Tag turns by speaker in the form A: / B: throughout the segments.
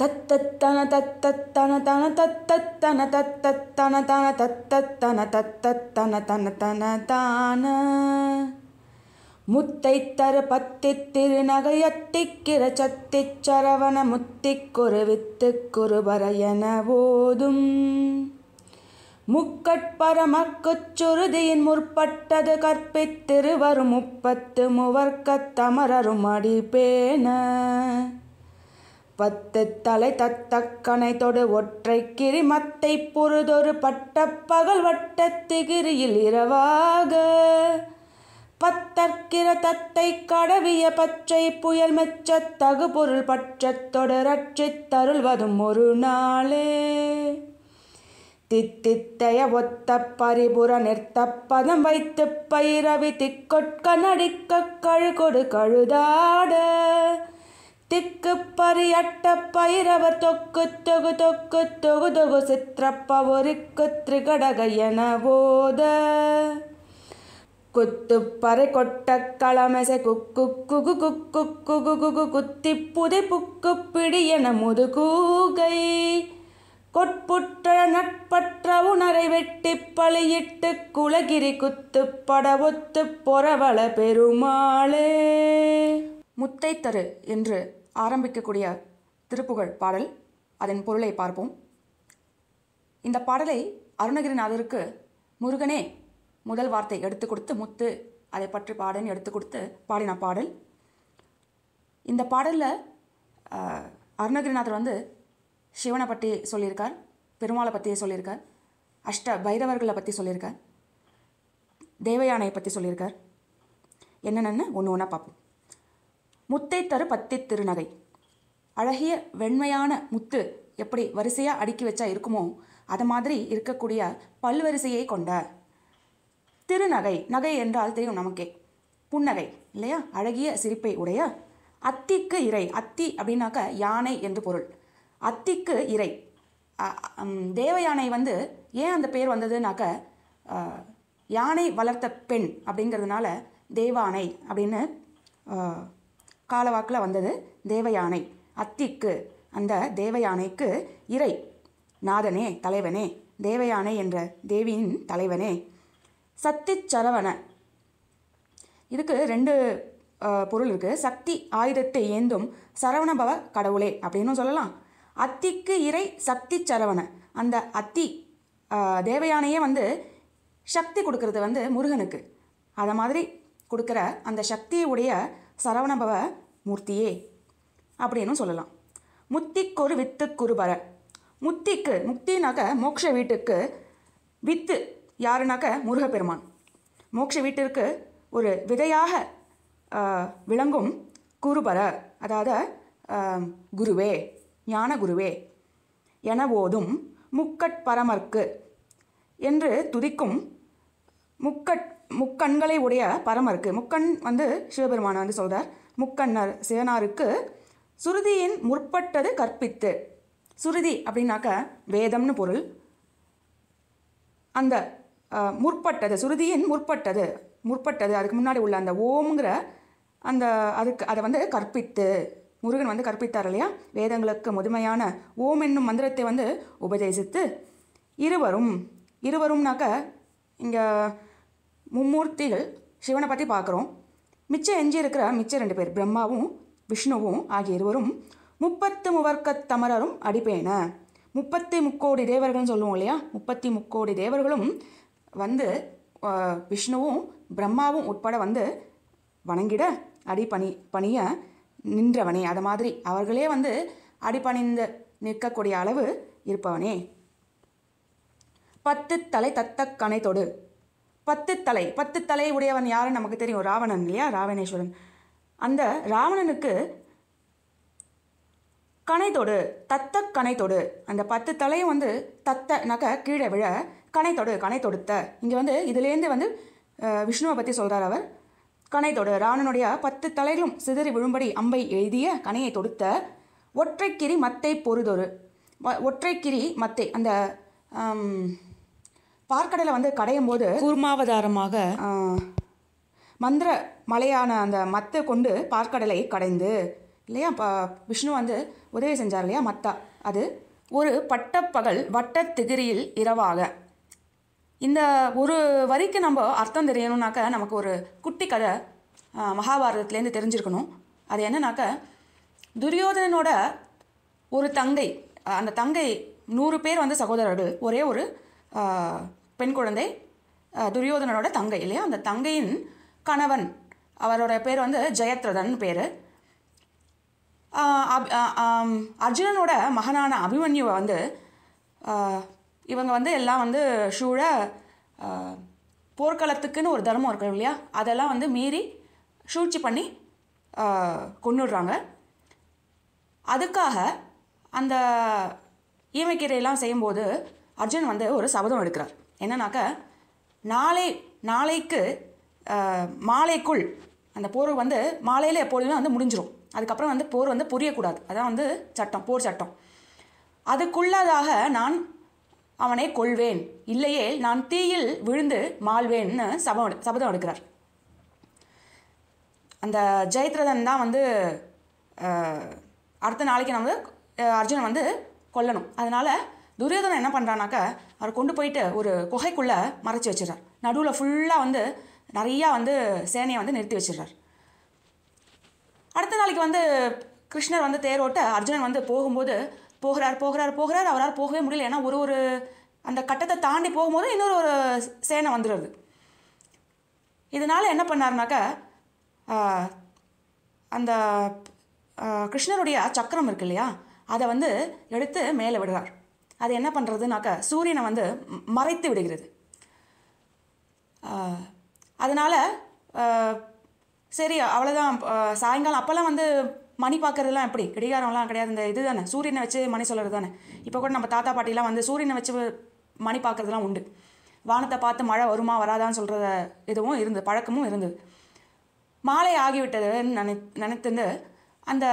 A: முத்தை தர பத்தி திருநகையத்திக்கிற சத்தி சரவண முத்திக்குரு வித்துக்குரு பரையன போதும் முக்கட்பரமக்கு சுருதியின் முற்பட்டது கற்பித்திருவரும் முப்பத்து முவர்க்கத்தமரரும் அடிபேன பத்து தலை தத்தக்கனை தொடு ஒற்றை கிரி மத்தை பொறுதொரு பட்ட பகல் வட்டத்திகிரியில் இரவாக பத்தற்கிற தத்தை கடவிய பச்சை புயல் மெச்ச தகு பொருள் பற்ற தொடரட்சி தருள்வதும் ஒரு நாளே தித்தித்தைய ஒத்த பரிபுற நிற்த்த பதம் வைத்து பயிரவி திக்கொட்க நடிக்க கழு கொடு கழுதாட திக்கு பரியட்ட பைரவர் தொக்கு தொகு தொக்கு தொகு தொகு சித்திரப்பவருக்கு திரிகடக என போத குத்து பறை கொட்ட களமசை குக்கு குகு குக்கு குகு குகு குத்தி புதை புக்கு பிடி என முதுகூகை கொட்புற்ற நட்பற்ற உணரை வெட்டி பழியிட்டு குலகிரி குத்து பட ஒத்து பொறவள பெருமாளே முத்தைத்தரு என்று ஆரம்பிக்கக்கூடிய திருப்புகழ் பாடல் அதன் பொருளை பார்ப்போம் இந்த பாடலை அருணகிரிநாதருக்கு முருகனே முதல் வார்த்தை எடுத்து கொடுத்து முத்து அதை பற்றி பாடன்னு எடுத்து கொடுத்து பாடின பாடல் இந்த பாடலில் அருணகிரிநாதர் வந்து சிவனை பற்றி சொல்லியிருக்கார் பெருமாளை பற்றி சொல்லியிருக்கார் அஷ்ட பைரவர்களை பற்றி சொல்லியிருக்கார் தேவயானையை பற்றி சொல்லியிருக்கார் என்னென்னு ஒன்று ஒன்றா பார்ப்போம் முத்தை தரு பத்தி திருநகை அழகிய வெண்மையான முத்து எப்படி வரிசையாக அடுக்கி வச்சா இருக்குமோ அது மாதிரி இருக்கக்கூடிய பல்வரிசையை கொண்ட திருநகை நகை என்றால் தெரியும் நமக்கே புன்னகை இல்லையா அழகிய சிரிப்பை உடைய அத்திக்கு இறை அத்தி அப்படின்னாக்க யானை என்று பொருள் அத்திக்கு இறை தேவ யானை வந்து ஏன் அந்த பேர் வந்ததுனாக்க யானை வளர்த்த பெண் அப்படிங்கிறதுனால தேவானை அப்படின்னு காலவாக்கில் வந்தது தேவயானை அத்திக்கு அந்த தேவயானைக்கு இறை நாதனே தலைவனே தேவயானை என்ற தேவியின் தலைவனே சக்தி சரவண இதுக்கு ரெண்டு பொருள் இருக்குது சக்தி ஆயுதத்தை ஏந்தும் சரவணபவ கடவுளே அப்படின்னு சொல்லலாம் அத்திக்கு இறை சக்தி சரவண அந்த அத்தி தேவயானையே வந்து சக்தி கொடுக்கறது வந்து முருகனுக்கு அதை மாதிரி கொடுக்குற அந்த சக்தியுடைய சரவணபவ மூர்த்தியே அப்படின்னு சொல்லலாம் முத்திக்கொரு வித்துக்குருபர முத்திக்கு முக்தினாக்க மோக்ஷ வீட்டுக்கு வித்து யாருனாக்க முருகப்பெருமான் மோக்ஷ வீட்டிற்கு ஒரு விதையாக விளங்கும் குருபர அதாவது குருவே ஞான குருவே என ஓதும் முக்கட் என்று துதிக்கும் முக்கட் முக்கண்களை உடைய பரமர்க்கு முக்கண் வந்து சிவபெருமானை வந்து சொல்கிறார் முக்கன்னர் சிவனாருக்கு சுருதியின் முற்பட்டது கற்பித்து சுருதி அப்படின்னாக்க வேதம்னு பொருள் அந்த முற்பட்டது சுருதியின் முற்பட்டது முற்பட்டது அதுக்கு முன்னாடி உள்ள அந்த ஓம்ங்கிற அந்த அதுக்கு அதை வந்து கற்பித்து முருகன் வந்து கற்பித்தார் இல்லையா வேதங்களுக்கு முதுமையான ஓம் என்னும் மந்திரத்தை வந்து உபதேசித்து இருவரும் இருவரும்னாக்க இங்கே மும்மூர்த்திகள் சிவனை பற்றி பார்க்குறோம் மிச்சம் எஞ்சி இருக்கிற மிச்சம் ரெண்டு பேர் பிரம்மாவும் விஷ்ணுவும் ஆகிய இருவரும் முப்பத்து முவர்க்க தமரரும் அடிப்பேன முப்பத்தி முக்கோடி தேவர்கள்னு சொல்லுவோம் இல்லையா முப்பத்தி முக்கோடி தேவர்களும் வந்து விஷ்ணுவும் பிரம்மாவும் உட்பட வந்து வணங்கிட அடிப்பணி பணிய நின்றவனே அது மாதிரி அவர்களே வந்து அடிப்பணிந்து நிற்கக்கூடிய அளவு இருப்பவனே பத்து தலை தத்த தொடு பத்து தலை பத்து தலை உடையவன் யாருன்னு நமக்கு தெரியும் ராவணன் இல்லையா ராவணேஸ்வரன் அந்த ராவணனுக்கு கனைத்தொடு தத்த கனைத்தொடு அந்த பத்து தலையும் வந்து நக கீழே விழ கனைத்தொடு தொடுத்த இங்கே வந்து இதுலேருந்து வந்து விஷ்ணுவை பற்றி சொல்கிறார் அவர் கனைத்தொடு ராவணனுடைய பத்து தலைகளும் சிதறி விழும்படி அம்பை எழுதிய கனையை தொடுத்த ஒற்றைக்கிரி மத்தை பொறுதொரு ஒற்றைக்கிரி மத்தை அந்த பார்க்கடையில் வந்து கடையும் போது கூர்மாவதாரமாக மந்திர மலையான அந்த மத்தை கொண்டு பார்க்கடலை கடைந்து இல்லையா ப விஷ்ணு வந்து உதவி செஞ்சார் இல்லையா மத்தா அது ஒரு பட்டப்பகல் வட்ட திகிரியில் இரவாக இந்த ஒரு வரிக்கு நம்ம அர்த்தம் தெரியணும்னாக்க நமக்கு ஒரு குட்டி கதை மகாபாரதத்துலேருந்து தெரிஞ்சிருக்கணும் அது என்னன்னாக்க துரியோதனோட ஒரு தங்கை அந்த தங்கை நூறு பேர் வந்து சகோதரர்கள் ஒரே ஒரு பெண் குழந்தை துரியோதனனோட தங்கை இல்லையா அந்த தங்கையின் கணவன் அவரோட பேர் வந்து ஜெயத்ரதன் பேர் அர்ஜுனனோட மகனான அபிமன்யுவை வந்து இவங்க வந்து எல்லாம் வந்து ஷூழ போர்க்களத்துக்குன்னு ஒரு தர்மம் இருக்கு இல்லையா அதெல்லாம் வந்து மீறி சூழ்ச்சி பண்ணி கொண்டுடுறாங்க அதுக்காக அந்த ஈமைக்கீரையெல்லாம் செய்யும்போது அர்ஜுன் வந்து ஒரு சபதம் எடுக்கிறார் என்னன்னாக்கா நாளை நாளைக்கு மாலைக்குள் அந்த போர் வந்து மாலையில் எப்பொழுதுமே வந்து முடிஞ்சிடும் அதுக்கப்புறம் வந்து போர் வந்து புரியக்கூடாது அதான் வந்து சட்டம் போர் சட்டம் அதுக்குள்ளதாக நான் அவனை கொள்வேன் இல்லையே நான் தீயில் விழுந்து மாழ்வேன்னு சபம் சபதம் எடுக்கிறார் அந்த ஜெயத்ரதன் தான் வந்து அடுத்த நாளைக்கு நம்ம அர்ஜுனன் வந்து கொல்லணும் அதனால் துரியோதனை என்ன பண்ணுறானாக்க அவர் கொண்டு போயிட்டு ஒரு குகைக்குள்ளே மறைச்சி வச்சிடறார் நடுவில் ஃபுல்லாக வந்து நிறையா வந்து சேனையை வந்து நிறுத்தி வச்சிடுறார் அடுத்த நாளைக்கு வந்து கிருஷ்ணர் வந்து தேரோட்ட அர்ஜுனன் வந்து போகும்போது போகிறார் போகிறார் போகிறார் அவரால் போகவே முடியல ஏன்னா ஒரு ஒரு அந்த கட்டத்தை தாண்டி போகும்போது இன்னொரு ஒரு சேனை வந்துடுறது இதனால் என்ன பண்ணார்னாக்க அந்த கிருஷ்ணருடைய சக்கரம் இருக்கு இல்லையா அதை வந்து எடுத்து மேலே விடுறார் அது என்ன பண்ணுறதுனாக்கா சூரியனை வந்து மறைத்து விடுகிறது அதனால் சரி அவ்வளோதான் சாயங்காலம் அப்போல்லாம் வந்து மணி பார்க்குறதுலாம் எப்படி கடிகாரம்லாம் கிடையாது இந்த இது தானே சூரியனை வச்சு மணி சொல்கிறது தானே இப்போ கூட நம்ம தாத்தா பாட்டிலாம் வந்து சூரியனை வச்சு மணி பார்க்குறதுலாம் உண்டு வானத்தை பார்த்து மழை வருமா வராதான்னு சொல்கிற இதுவும் இருந்தது பழக்கமும் இருந்தது மாலை ஆகிவிட்டதுன்னு நினை நினைத்துந்து அந்த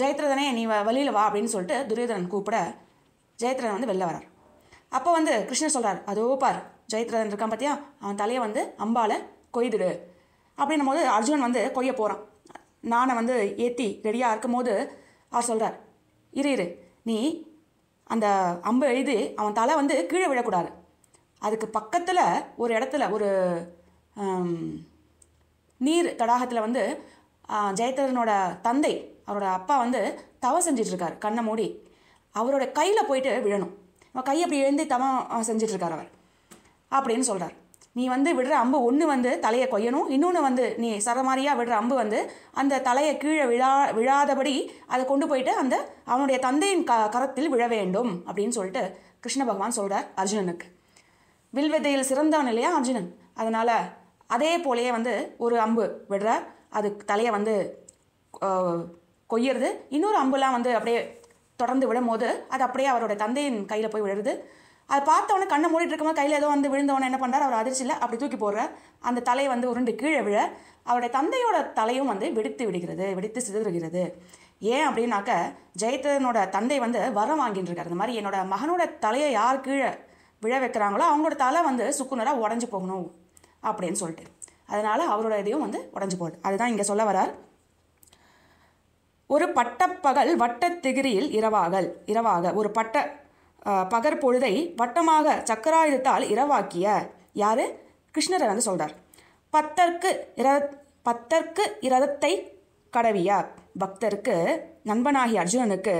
A: ஜெயத்ரதனே நீ வழியில் வா அப்படின்னு சொல்லிட்டு துரியோதனன் கூப்பிட ஜெயத்ரதன் வந்து வெளில வரார் அப்போ வந்து கிருஷ்ணர் சொல்கிறார் அதோ பார் ஜெயத்ரதன் இருக்கான் பார்த்தியா அவன் தலையை வந்து அம்பால் கொய்துடு அப்படின்னும் போது அர்ஜுனன் வந்து கொய்ய போகிறான் நானை வந்து ஏற்றி ரெடியாக இருக்கும் போது அவர் சொல்கிறார் இரு இரு நீ அந்த அம்பை எழுதி அவன் தலை வந்து கீழே விழக்கூடாது அதுக்கு பக்கத்தில் ஒரு இடத்துல ஒரு நீர் தடாகத்தில் வந்து ஜெயத்ரதனோட தந்தை அவரோட அப்பா வந்து தவ செஞ்சிட்ருக்கார் கண்ணை மூடி அவரோட கையில் போயிட்டு விழணும் அவன் கை அப்படி எழுந்து தவம் செஞ்சிட்ருக்கார் அவர் அப்படின்னு சொல்கிறார் நீ வந்து விடுற அம்பு ஒன்று வந்து தலையை கொய்யணும் இன்னொன்று வந்து நீ சரமாரியாக விடுற அம்பு வந்து அந்த தலையை கீழே விழா விழாதபடி அதை கொண்டு போயிட்டு அந்த அவனுடைய தந்தையின் க கரத்தில் விழ வேண்டும் அப்படின்னு சொல்லிட்டு கிருஷ்ண பகவான் சொல்கிறார் அர்ஜுனனுக்கு வில்வித்தையில் சிறந்தவன் இல்லையா அர்ஜுனன் அதனால் அதே போலேயே வந்து ஒரு அம்பு விடுற அது தலையை வந்து கொய்யறது இன்னொரு அம்புலாம் வந்து அப்படியே தொடர்ந்து விழும்போது அது அப்படியே அவரோட தந்தையின் கையில் போய் விழுது அதை பார்த்தவொன்னே கண்ணை மூடிட்டு போது கையில் ஏதோ வந்து விழுந்தவனே என்ன பண்ணுறாரு அவர் அதிர்ச்சியில் அப்படி தூக்கி போடுறார் அந்த தலையை வந்து உருண்டு கீழே விழ அவருடைய தந்தையோட தலையும் வந்து வெடித்து விடுகிறது வெடித்து சிதறுகிறது ஏன் அப்படின்னாக்க ஜெயத்தனோட தந்தை வந்து வரம் வாங்கிட்டு இருக்காரு இந்த மாதிரி என்னோட மகனோட தலையை யார் கீழே விழ வைக்கிறாங்களோ அவங்களோட தலை வந்து சுக்குநராக உடஞ்சி போகணும் அப்படின்னு சொல்லிட்டு அதனால் அவரோட இதையும் வந்து உடஞ்சி போகுது அதுதான் இங்கே சொல்ல வரார் ஒரு பட்டப்பகல் வட்டத்திகிரியில் இரவாகல் இரவாக ஒரு பட்ட பகற்பொழுதை வட்டமாக சக்கராயுதத்தால் இரவாக்கிய யார் கிருஷ்ணரை வந்து சொல்கிறார் பத்தர்க்கு இர பத்தர்க்கு இரதத்தை கடவிய பக்தருக்கு நண்பனாகி அர்ஜுனனுக்கு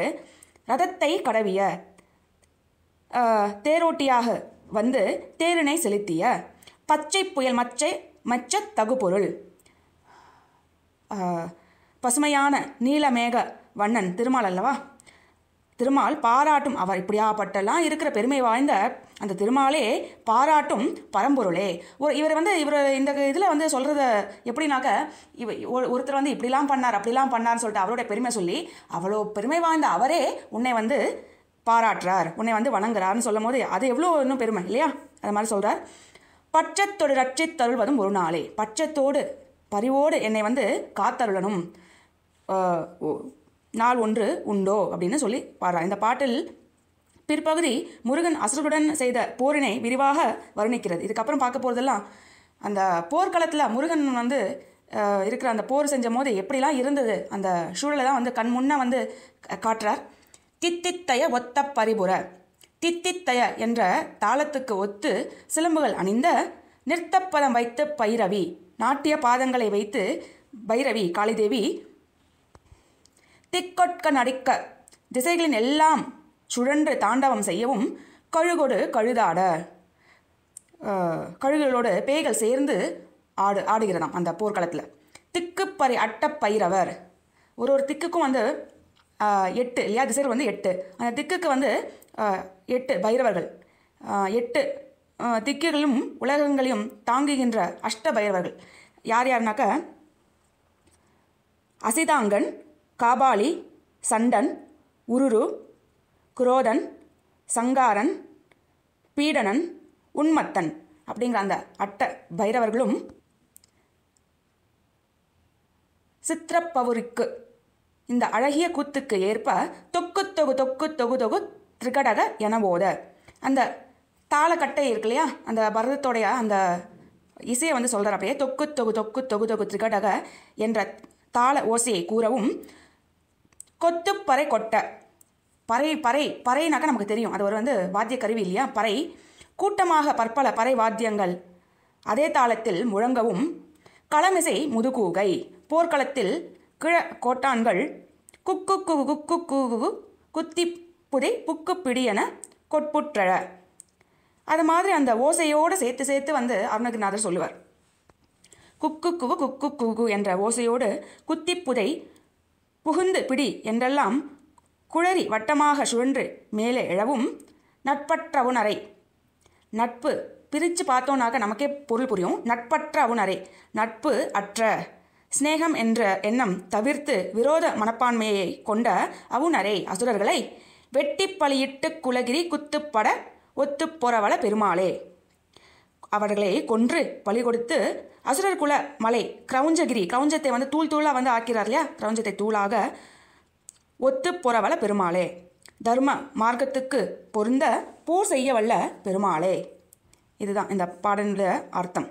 A: ரதத்தை கடவிய தேரோட்டியாக வந்து தேரினை செலுத்திய பச்சை புயல் மச்சை மச்ச தகுப்பொருள் பசுமையான நீலமேக வண்ணன் திருமால் அல்லவா திருமால் பாராட்டும் அவர் இப்படியாப்பட்டெல்லாம் இருக்கிற பெருமை வாய்ந்த அந்த திருமாலே பாராட்டும் பரம்பொருளே ஒரு இவர் வந்து இவர் இந்த இதில் வந்து சொல்கிறத எப்படின்னாக்க இவ ஒருத்தர் வந்து இப்படிலாம் பண்ணார் அப்படிலாம் பண்ணார்னு சொல்லிட்டு அவருடைய பெருமை சொல்லி அவ்வளோ பெருமை வாய்ந்த அவரே உன்னை வந்து பாராட்டுறார் உன்னை வந்து வணங்குறார்னு சொல்லும் போது அது எவ்வளோ இன்னும் பெருமை இல்லையா அது மாதிரி சொல்கிறார் ரட்சித் ரட்சித்தருள்வதும் ஒரு நாளே பச்சத்தோடு பரிவோடு என்னை வந்து காத்தருளணும் நாள் ஒன்று உண்டோ அப்படின்னு சொல்லி பாடுறார் இந்த பாட்டில் பிற்பகுதி முருகன் அசுரருடன் செய்த போரினை விரிவாக வர்ணிக்கிறது இதுக்கப்புறம் பார்க்க போகிறதெல்லாம் அந்த போர்க்களத்தில் முருகன் வந்து இருக்கிற அந்த போர் செஞ்ச போது எப்படிலாம் இருந்தது அந்த சூழலை தான் வந்து கண் முன்ன வந்து காட்டுறார் தித்தித்தய ஒத்த பரிபுர தித்தித்தய என்ற தாளத்துக்கு ஒத்து சிலம்புகள் அணிந்த நிறுத்தப்பதம் வைத்து பைரவி நாட்டிய பாதங்களை வைத்து பைரவி காளிதேவி திக்கொட்க நடிக்க திசைகளின் எல்லாம் சுழன்று தாண்டவம் செய்யவும் கழுகோடு கழுதாட கழுகுகளோடு பேய்கள் சேர்ந்து ஆடு ஆடுகிறதாம் அந்த போர்க்களத்தில் திக்குப்பறி அட்டப்பயிரவர் ஒரு ஒரு திக்குக்கும் வந்து எட்டு இல்லையா திசைகள் வந்து எட்டு அந்த திக்குக்கு வந்து எட்டு பைரவர்கள் எட்டு திக்குகளும் உலகங்களையும் தாங்குகின்ற அஷ்ட பைரவர்கள் யார் யாருனாக்க அசிதாங்கன் காபாலி சண்டன் உருரு குரோதன் சங்காரன் பீடனன் உண்மத்தன் அப்படிங்கிற அந்த அட்ட பைரவர்களும் சித்திரப்பவுரிக்கு இந்த அழகிய கூத்துக்கு ஏற்ப தொக்கு தொகு தொக்கு தொகு தொகு திரிகடக என போத அந்த தாளக்கட்டை இருக்கு இல்லையா அந்த பரதத்தோடைய அந்த இசையை வந்து சொல்கிறப்பையே அப்படியே தொக்கு தொகு தொக்கு தொகு தொகு திரிகடக என்ற தாள ஓசையை கூறவும் கொத்துப்பறை கொட்டை பறை பறை பறைனாக்கா நமக்கு தெரியும் அது ஒரு வந்து வாத்திய கருவி இல்லையா பறை கூட்டமாக பற்பல பறை வாத்தியங்கள் அதே தாளத்தில் முழங்கவும் களமிசை முதுகூகை போர்க்களத்தில் கிழ கோட்டான்கள் குக்கு குகு குக்கு கூகு குத்தி புதை புக்கு பிடி என கொட்புற்றழ அது மாதிரி அந்த ஓசையோடு சேர்த்து சேர்த்து வந்து அவனுக்கு நாதர் சொல்லுவார் குக்கு குவு குக்கு குகு என்ற ஓசையோடு குத்தி புதை புகுந்து பிடி என்றெல்லாம் குழறி வட்டமாக சுழன்று மேலே எழவும் நட்பற்ற உணரை நட்பு பிரித்து பார்த்தோனாக நமக்கே பொருள் புரியும் நட்பற்ற உணரை நட்பு அற்ற சிநேகம் என்ற எண்ணம் தவிர்த்து விரோத மனப்பான்மையை கொண்ட அவுணரை அசுரர்களை வெட்டி பலியிட்டு குலகிரி குத்துப்பட ஒத்துப்பொறவள பெருமாளே அவர்களை கொன்று பலி கொடுத்து அசுரர் குல மலை கிரௌஞ்சகிரி கிரௌஞ்சத்தை வந்து தூள் தூளாக வந்து ஆக்கிறார் இல்லையா கிரௌஞ்சத்தை தூளாக ஒத்து புறவல பெருமாளே தர்ம மார்க்கத்துக்கு பொருந்த போர் செய்ய வல்ல பெருமாளே இதுதான் இந்த பாடலுடைய அர்த்தம்